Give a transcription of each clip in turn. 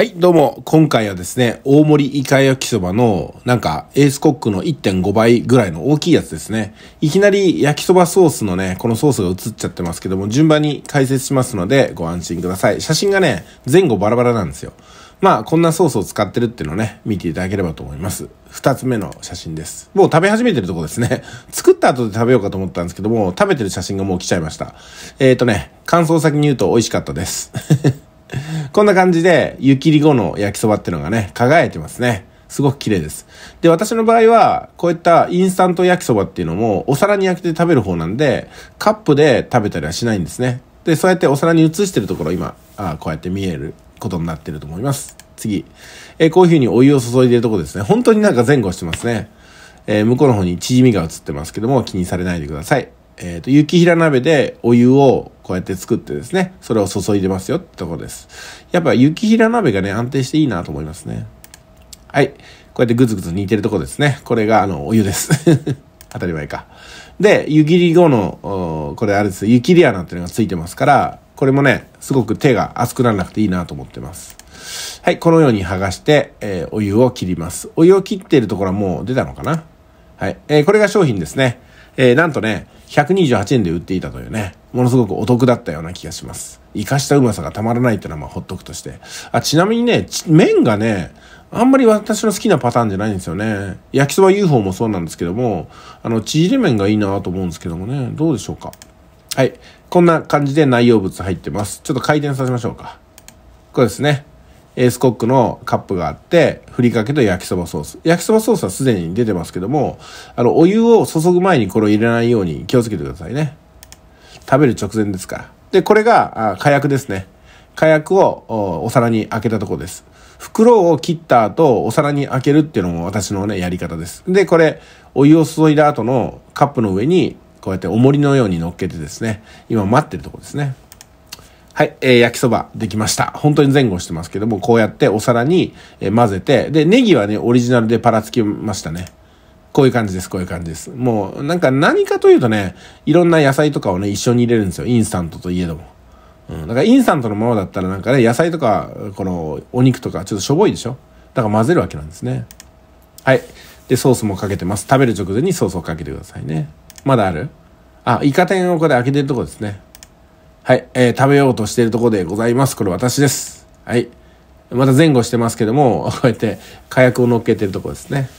はい、どうも。今回はですね、大盛りイカ焼きそばの、なんか、エースコックの1.5倍ぐらいの大きいやつですね。いきなり焼きそばソースのね、このソースが映っちゃってますけども、順番に解説しますので、ご安心ください。写真がね、前後バラバラなんですよ。まあ、こんなソースを使ってるっていうのをね、見ていただければと思います。二つ目の写真です。もう食べ始めてるとこですね。作った後で食べようかと思ったんですけども、食べてる写真がもう来ちゃいました。えー、とね、感想先に言うと美味しかったです。こんな感じで、湯切り後の焼きそばってのがね、輝いてますね。すごく綺麗です。で、私の場合は、こういったインスタント焼きそばっていうのも、お皿に焼けて食べる方なんで、カップで食べたりはしないんですね。で、そうやってお皿に移してるところ、今、あこうやって見えることになってると思います。次。えー、こういう風にお湯を注いでるとこですね。本当になんか前後してますね。えー、向こうの方に縮みが映ってますけども、気にされないでください。えっ、ー、と、雪平鍋でお湯をこうやって作ってですね、それを注いでますよってとこです。やっぱ雪平鍋がね、安定していいなと思いますね。はい。こうやってぐツぐツ煮てるとこですね。これが、あの、お湯です。当たり前か。で、湯切り後の、これあれです湯切り穴っていうのがついてますから、これもね、すごく手が熱くならなくていいなと思ってます。はい、このように剥がして、えー、お湯を切ります。お湯を切っているところはもう出たのかなはい、えー、これが商品ですね。えー、なんとね、128円で売っていたというね、ものすごくお得だったような気がします。生かしたうまさがたまらないっていうのはまあほっとくとして。あ、ちなみにね、麺がね、あんまり私の好きなパターンじゃないんですよね。焼きそば UFO もそうなんですけども、あの、縮れ麺がいいなと思うんですけどもね、どうでしょうか。はい。こんな感じで内容物入ってます。ちょっと回転させましょうか。これですね。エースコックのカップがあって、ふりかけと焼きそばソース。焼きそばソースはすでに出てますけども、あの、お湯を注ぐ前にこれを入れないように気をつけてくださいね。食べる直前ですから。で、これが、あ火薬ですね。火薬をおお皿に開けたとこです。袋を切った後、お皿に開けるっていうのも私のね、やり方です。で、これ、お湯を注いだ後のカップの上に、こうやって重りのように乗っけてですね、今待ってるとこですね。はい、えー、焼きそばできました。本当に前後してますけども、こうやってお皿に、え混ぜて、で、ネギはね、オリジナルでパラつきましたね。こういう感じです、こういう感じです。もう、なんか何かというとね、いろんな野菜とかをね、一緒に入れるんですよ。インスタントといえども。うん。だからインスタントのものだったらなんかね、野菜とか、この、お肉とか、ちょっとしょぼいでしょだから混ぜるわけなんですね。はい。で、ソースもかけてます。食べる直前にソースをかけてくださいね。まだあるあ、イカ天をこれ開けてるとこですね。はい、えー、食べようとしているところでございます。これ私です。はい。また前後してますけども、こうやって火薬を乗っけてるところですね。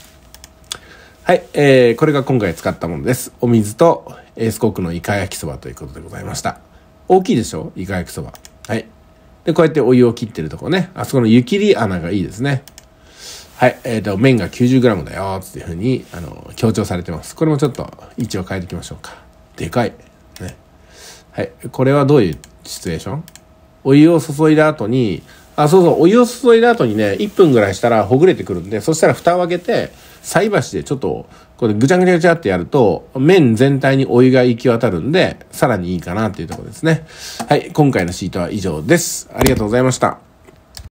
はい、えー、これが今回使ったものです。お水とエースコークのイカ焼きそばということでございました。大きいでしょイカ焼きそば。はい。で、こうやってお湯を切ってるとこね。あそこの湯切り穴がいいですね。はい。えっ、ー、と、麺が 90g だよっていうふうに、あの、強調されてます。これもちょっと位置を変えていきましょうか。でかい。はい。これはどういうシチュエーションお湯を注いだ後に、あ、そうそう、お湯を注いだ後にね、1分ぐらいしたらほぐれてくるんで、そしたら蓋を開けて、菜箸でちょっと、これぐちゃぐちゃぐちゃってやると、麺全体にお湯が行き渡るんで、さらにいいかなっていうところですね。はい、今回のシートは以上です。ありがとうございました。